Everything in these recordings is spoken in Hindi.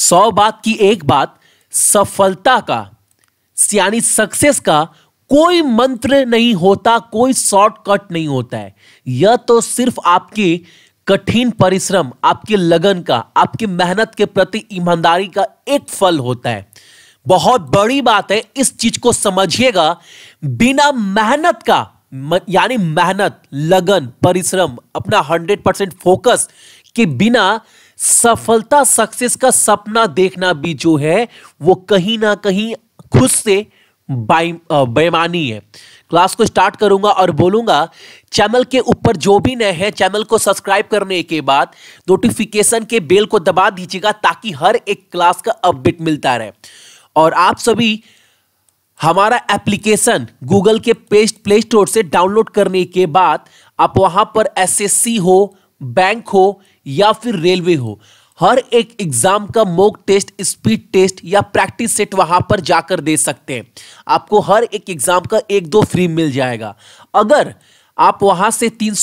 सौ बात की एक बात सफलता का यानी सक्सेस का कोई मंत्र नहीं होता कोई शॉर्टकट नहीं होता है यह तो सिर्फ आपके कठिन परिश्रम आपके लगन का आपकी मेहनत के प्रति ईमानदारी का एक फल होता है बहुत बड़ी बात है इस चीज को समझिएगा बिना मेहनत का यानी मेहनत लगन परिश्रम अपना हंड्रेड परसेंट फोकस के बिना सफलता सक्सेस का सपना देखना भी जो है वो कहीं ना कहीं खुद से बेमानी है क्लास को स्टार्ट करूंगा और बोलूंगा चैनल के ऊपर जो भी नए हैं चैनल को सब्सक्राइब करने के बाद नोटिफिकेशन के बेल को दबा दीजिएगा ताकि हर एक क्लास का अपडेट मिलता रहे और आप सभी हमारा एप्लीकेशन गूगल के पेस्ट प्ले स्टोर से डाउनलोड करने के बाद आप वहां पर एसएससी हो बैंक हो या फिर रेलवे हो हर एक एग्जाम का मोक टेस्ट स्पीड टेस्ट या प्रैक्टिस सेट वहां पर जाकर दे सकते हैं आपको हर एक एग्जाम का एक दो फ्री मिल जाएगा अगर आप वहां से तीन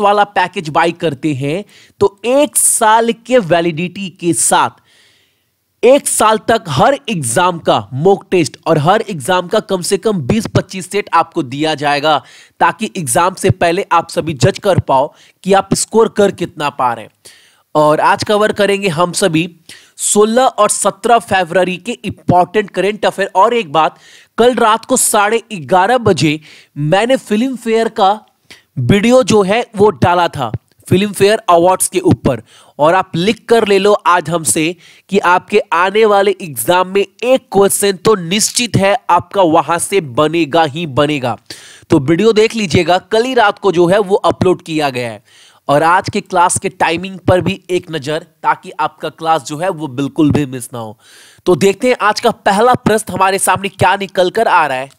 वाला पैकेज बाई करते हैं तो एक साल के वैलिडिटी के साथ एक साल तक हर एग्जाम का मोक टेस्ट और हर एग्जाम का कम से कम 20-25 सेट आपको दिया जाएगा ताकि एग्जाम से पहले आप सभी जज कर पाओ कि आप स्कोर कर कितना पा रहे और आज कवर करेंगे हम सभी 16 और 17 फरवरी के इंपॉर्टेंट करेंट अफेयर और एक बात कल रात को साढ़े ग्यारह बजे मैंने फिल्म फेयर का वीडियो जो है वो डाला था फिल्म फेयर अवार्ड्स के ऊपर और आप लिख कर ले लो आज हमसे कि आपके आने वाले एग्जाम में एक क्वेश्चन तो निश्चित है आपका वहां से बनेगा ही बनेगा तो वीडियो देख लीजिएगा कल ही रात को जो है वो अपलोड किया गया है और आज के क्लास के टाइमिंग पर भी एक नज़र ताकि आपका क्लास जो है वो बिल्कुल भी मिस ना हो तो देखते हैं आज का पहला प्रश्न हमारे सामने क्या निकल कर आ रहा है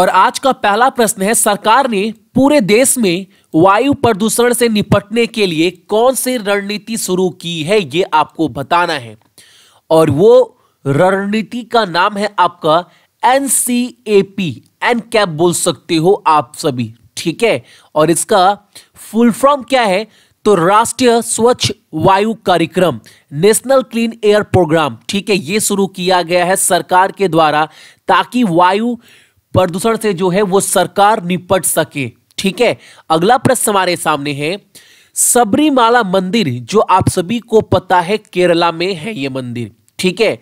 और आज का पहला प्रश्न है सरकार ने पूरे देश में वायु प्रदूषण से निपटने के लिए कौन सी रणनीति शुरू की है ये आपको बताना है और वो रणनीति का नाम है आपका N C A P N cap बोल सकते हो आप सभी ठीक है और इसका फुल फॉर्म क्या है तो राष्ट्रीय स्वच्छ वायु कार्यक्रम नेशनल क्लीन एयर प्रोग्राम ठीक है ये शुरू किया गया है सरकार के द्वारा ताकि वायु प्रदूषण से जो है वो सरकार निपट सके ठीक है अगला प्रश्न हमारे सामने है सबरीमाला मंदिर जो आप सभी को पता है केरला में है ये मंदिर ठीक है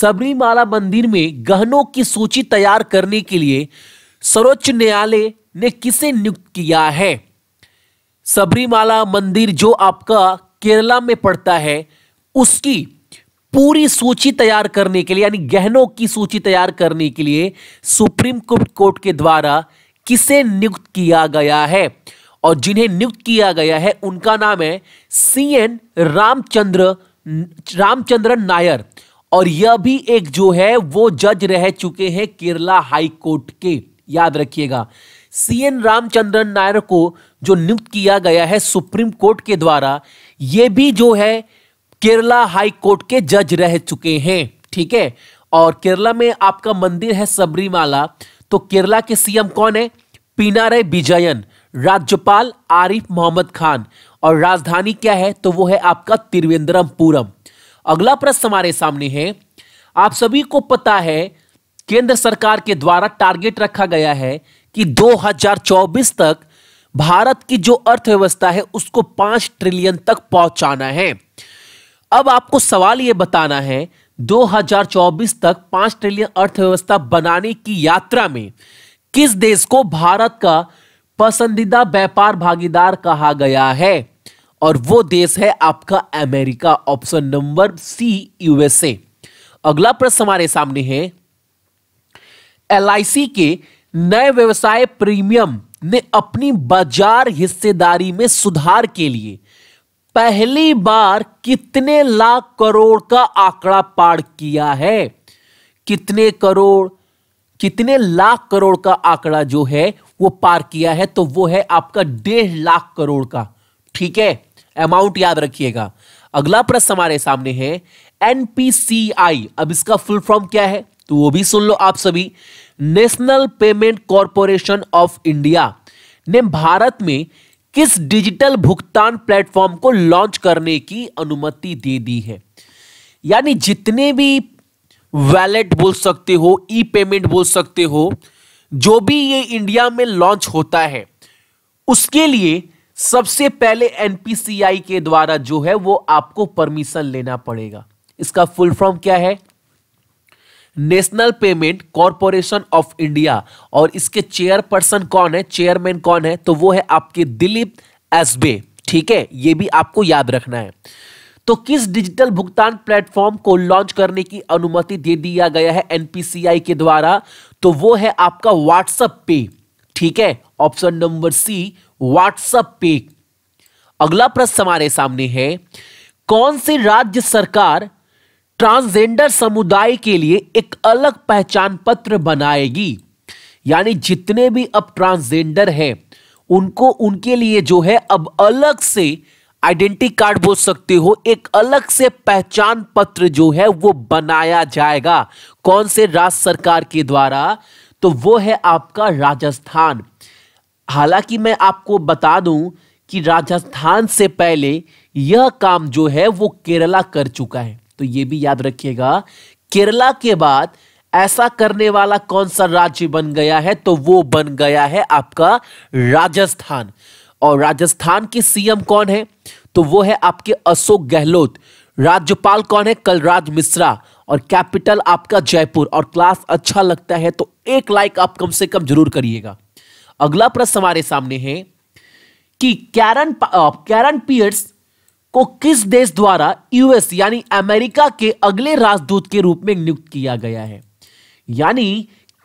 सबरीमाला मंदिर में गहनों की सूची तैयार करने के लिए सर्वोच्च न्यायालय ने किसे नियुक्त किया है सबरीमाला मंदिर जो आपका केरला में पड़ता है उसकी पूरी सूची तैयार करने के लिए यानी गहनों की सूची तैयार करने के लिए सुप्रीम कोर्ट के द्वारा किसे नियुक्त किया गया है और जिन्हें नियुक्त किया गया है उनका नाम है सी एन रामचंद्र रामचंद्र नायर और यह भी एक जो है वो जज रह चुके हैं केरला हाई कोर्ट के याद रखिएगा सी एन रामचंद्रन नायर को जो नियुक्त किया गया है सुप्रीम कोर्ट के द्वारा ये भी जो है केरला हाई कोर्ट के जज रह चुके हैं ठीक है और केरला में आपका मंदिर है सबरीमाला तो केरला के सीएम कौन है पीनारे विजयन राज्यपाल आरिफ मोहम्मद खान और राजधानी क्या है तो वो है आपका त्रिवेंद्रमपुरम अगला प्रश्न हमारे सामने है आप सभी को पता है केंद्र सरकार के द्वारा टारगेट रखा गया है कि 2024 तक भारत की जो अर्थव्यवस्था है उसको पांच ट्रिलियन तक पहुंचाना है अब आपको सवाल यह बताना है 2024 तक पांच ट्रिलियन अर्थव्यवस्था बनाने की यात्रा में किस देश को भारत का पसंदीदा व्यापार भागीदार कहा गया है और वो देश है आपका America option number C USA अगला प्रश्न हमारे सामने है एल के नए व्यवसाय प्रीमियम ने अपनी बाजार हिस्सेदारी में सुधार के लिए पहली बार कितने लाख करोड़ का आंकड़ा पार किया है कितने करोड़ कितने लाख करोड़ का आंकड़ा जो है वो पार किया है तो वो है आपका डेढ़ लाख करोड़ का ठीक है अमाउंट याद रखिएगा अगला प्रश्न हमारे सामने है एनपीसीआई अब इसका फुल फॉर्म क्या है तो वो भी सुन लो आप सभी national payment corporation of India ने भारत में किस डिजिटल भुगतान प्लेटफॉर्म को लॉन्च करने की अनुमति दे दी है यानी जितने भी वैलेट बोल सकते हो ई पेमेंट बोल सकते हो जो भी ये इंडिया में लॉन्च होता है उसके लिए सबसे पहले एनपीसीआई के द्वारा जो है वो आपको परमिशन लेना पड़ेगा इसका फुल फॉर्म क्या है national payment corporation of India और इसके चेयरपर्सन कौन है चेयरमैन कौन है तो वो है आपके दिलीप एसबे ठीक है ये भी आपको याद रखना है तो किस डिजिटल भुगतान प्लेटफॉर्म को लॉन्च करने की अनुमति दे दिया गया है एनपीसीआई के द्वारा तो वो है आपका व्हाट्सएप पे ठीक है ऑप्शन नंबर सी व्हाट्सएप पे अगला प्रश्न हमारे सामने है कौन सी राज्य सरकार ट्रांसजेंडर समुदाय के लिए एक अलग पहचान पत्र बनाएगी यानी जितने भी अब ट्रांसजेंडर हैं उनको उनके लिए जो है अब अलग से आइडेंटिटी कार्ड बोल सकते हो एक अलग से पहचान पत्र जो है वो बनाया जाएगा कौन से राज्य सरकार के द्वारा तो वो है आपका राजस्थान हालांकि मैं आपको बता दूं कि राजस्थान से पहले यह काम जो है वो केरला कर चुका है तो ये भी याद रखिएगा केरला के बाद ऐसा करने वाला कौन सा राज्य बन गया है तो वो बन गया है आपका राजस्थान और राजस्थान के सीएम कौन है तो वो है आपके अशोक गहलोत राज्यपाल कौन है कलराज मिश्रा और कैपिटल आपका जयपुर और क्लास अच्छा लगता है तो एक लाइक आप कम से कम जरूर करिएगा अगला प्रश्न हमारे सामने है कि कैरन कैरन पियर्स को किस देश द्वारा यूएस यानी अमेरिका के अगले राजदूत के रूप में नियुक्त किया गया है यानी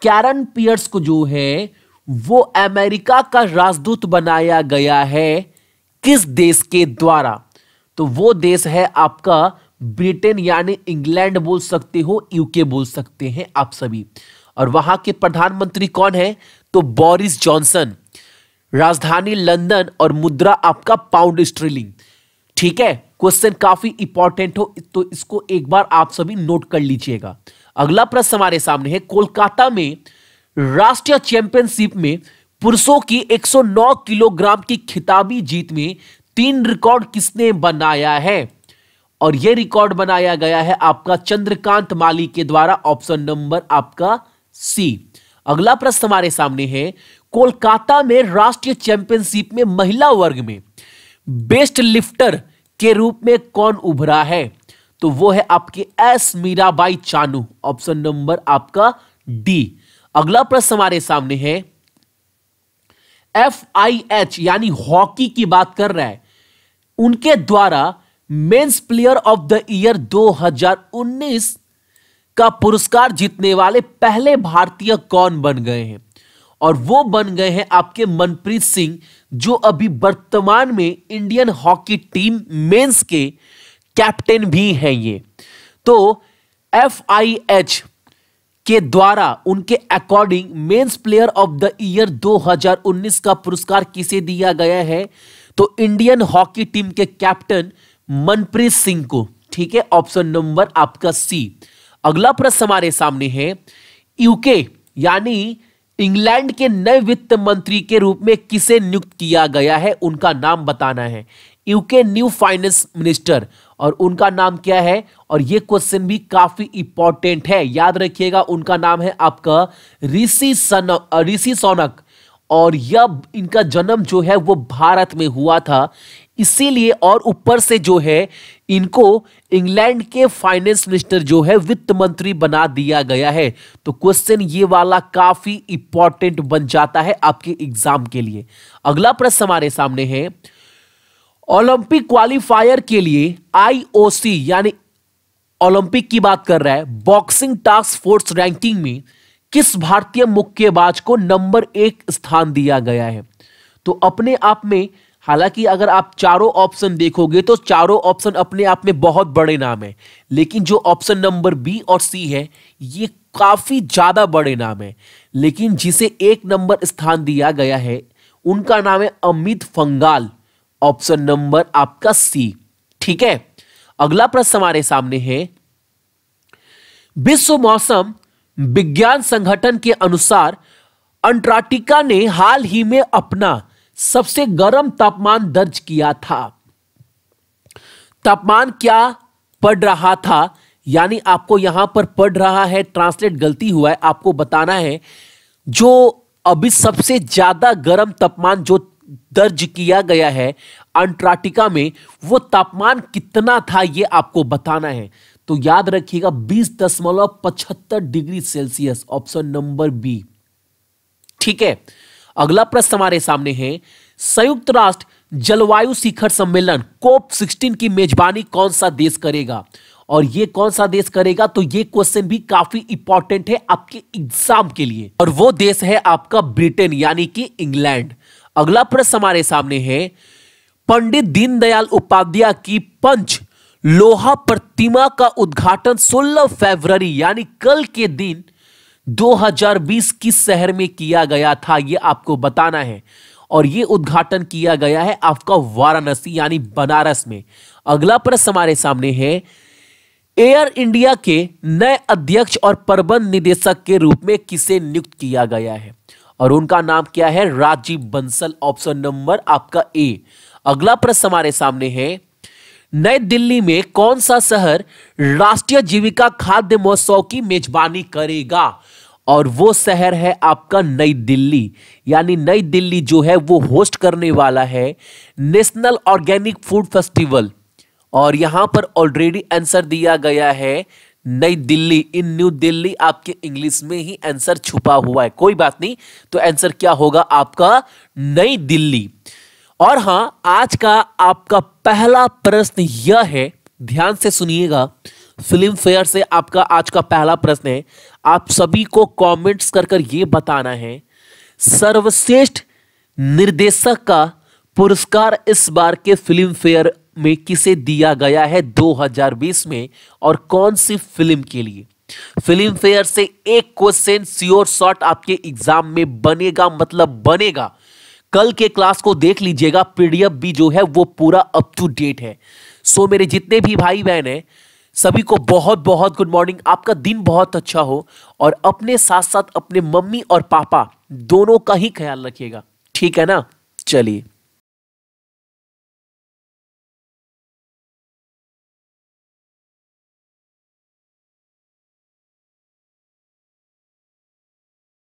कैरन पियर्स को जो है वो अमेरिका का राजदूत बनाया गया है किस देश के द्वारा तो वो देश है आपका ब्रिटेन यानी इंग्लैंड बोल सकते हो यूके बोल सकते हैं आप सभी और वहां के प्रधानमंत्री कौन है तो बोरिस जॉनसन राजधानी लंदन और मुद्रा आपका पाउंड स्ट्रीलिंग ठीक है क्वेश्चन काफी इंपॉर्टेंट हो तो इसको एक बार आप सभी नोट कर लीजिएगा अगला प्रश्न हमारे सामने है कोलकाता में राष्ट्रीय चैंपियनशिप में पुरुषों की 109 किलोग्राम की खिताबी जीत में तीन रिकॉर्ड किसने बनाया है और यह रिकॉर्ड बनाया गया है आपका चंद्रकांत माली के द्वारा ऑप्शन नंबर आपका सी अगला प्रश्न हमारे सामने है कोलकाता में राष्ट्रीय चैंपियनशिप में महिला वर्ग में बेस्ट लिफ्टर के रूप में कौन उभरा है तो वो है आपकी S Mirabai Chanu option number आपका डी अगला प्रश्न हमारे सामने है एफ आई एच यानी हॉकी की बात कर रहा है उनके द्वारा men's player of the year 2019 का पुरस्कार जीतने वाले पहले भारतीय कौन बन गए हैं और वो बन गए हैं आपके मनप्रीत सिंह जो अभी वर्तमान में इंडियन हॉकी टीम मेंस के कैप्टन भी हैं ये तो एफ आई एच के द्वारा उनके according men's player of the year 2019 का पुरस्कार किसे दिया गया है तो इंडियन हॉकी टीम के कैप्टन मनप्रीत सिंह को ठीक है ऑप्शन नंबर आपका सी अगला प्रश्न हमारे सामने है यूके यानी इंग्लैंड के नए वित्त मंत्री के रूप में किसे नियुक्त किया गया है उनका नाम बताना है यूके न्यू फाइनेंस मिनिस्टर और उनका नाम क्या है और ये क्वेश्चन भी काफी इंपॉर्टेंट है याद रखिएगा उनका नाम है आपका ऋषि ऋषि सोनक और यह इनका जन्म जो है वो भारत में हुआ था इसीलिए और ऊपर से जो है इनको इंग्लैंड के फाइनेंस मिनिस्टर जो है वित्त मंत्री बना दिया गया है तो क्वेश्चन ये वाला काफी इंपॉर्टेंट बन जाता है आपके एग्जाम के लिए अगला प्रश्न हमारे सामने है ओलंपिक क्वालिफायर के लिए आईओसी यानी ओलंपिक की बात कर रहा है बॉक्सिंग टास्क फोर्स रैंकिंग में किस भारतीय मुक्केबाज को नंबर एक स्थान दिया गया है तो अपने आप में हालांकि अगर आप चारों ऑप्शन देखोगे तो चारों ऑप्शन अपने आप में बहुत बड़े नाम है लेकिन जो ऑप्शन नंबर बी और सी है ये काफ़ी ज़्यादा बड़े नाम है लेकिन जिसे एक नंबर स्थान दिया गया है उनका नाम है अमित फंगाल ऑप्शन नंबर आपका सी ठीक है अगला प्रश्न हमारे सामने है विश्व मौसम विज्ञान संगठन के अनुसार अंटार्कटिका ने हाल ही में अपना सबसे गर्म तापमान दर्ज किया था तापमान क्या पड़ रहा था यानी आपको यहां पर पढ़ रहा है ट्रांसलेट गलती हुआ है आपको बताना है जो अभी सबसे ज्यादा गर्म तापमान जो दर्ज किया गया है अंटार्कटिका में वो तापमान कितना था ये आपको बताना है तो याद रखिएगा बीस दशमलव पचहत्तर degree Celsius option number B ठीक है अगला प्रश्न हमारे सामने है संयुक्त राष्ट्र जलवायु शिखर सम्मेलन कोप 16 की मेजबानी कौन सा देश करेगा और ये कौन सा देश करेगा तो ये क्वेश्चन भी काफी इंपॉर्टेंट है आपके एग्जाम के लिए और वो देश है आपका ब्रिटेन यानी कि इंग्लैंड अगला प्रश्न हमारे सामने है पंडित दीनदयाल उपाध्याय की पंच लोहा प्रतिमा का उद्घाटन 16 फरवरी यानी कल के दिन 2020 किस शहर में किया गया था ये आपको बताना है और ये उद्घाटन किया गया है आपका वाराणसी यानी बनारस में अगला प्रश्न हमारे सामने है एयर इंडिया के नए अध्यक्ष और प्रबंध निदेशक के रूप में किसे नियुक्त किया गया है और उनका नाम क्या है राजीव बंसल ऑप्शन नंबर आपका ए अगला प्रश्न हमारे सामने है नई दिल्ली में कौन सा शहर राष्ट्रीय जीविका खाद्य महोत्सव की मेजबानी करेगा और वो शहर है आपका नई दिल्ली यानी नई दिल्ली जो है वो होस्ट करने वाला है नेशनल ऑर्गेनिक फूड फेस्टिवल और यहाँ पर ऑलरेडी आंसर दिया गया है नई दिल्ली इन न्यू दिल्ली आपके इंग्लिश में ही आंसर छुपा हुआ है कोई बात नहीं तो आंसर क्या होगा आपका नई दिल्ली और हां आज का आपका पहला प्रश्न यह है ध्यान से सुनिएगा फिल्म फेयर से आपका आज का पहला प्रश्न है आप सभी को कमेंट्स कर कर ये बताना है सर्वश्रेष्ठ निर्देशक का पुरस्कार इस बार के फिल्म फेयर में किसे दिया गया है 2020 में और कौन सी फिल्म के लिए फिल्म फेयर से एक क्वेश्चन श्योर शॉट आपके एग्जाम में बनेगा मतलब बनेगा कल के क्लास को देख लीजिएगा पीडीएफ भी जो है वो पूरा अप टू डेट है सो so, मेरे जितने भी भाई बहन हैं सभी को बहुत बहुत गुड मॉर्निंग आपका दिन बहुत अच्छा हो और अपने साथ साथ अपने मम्मी और पापा दोनों का ही ख्याल रखिएगा ठीक है ना चलिए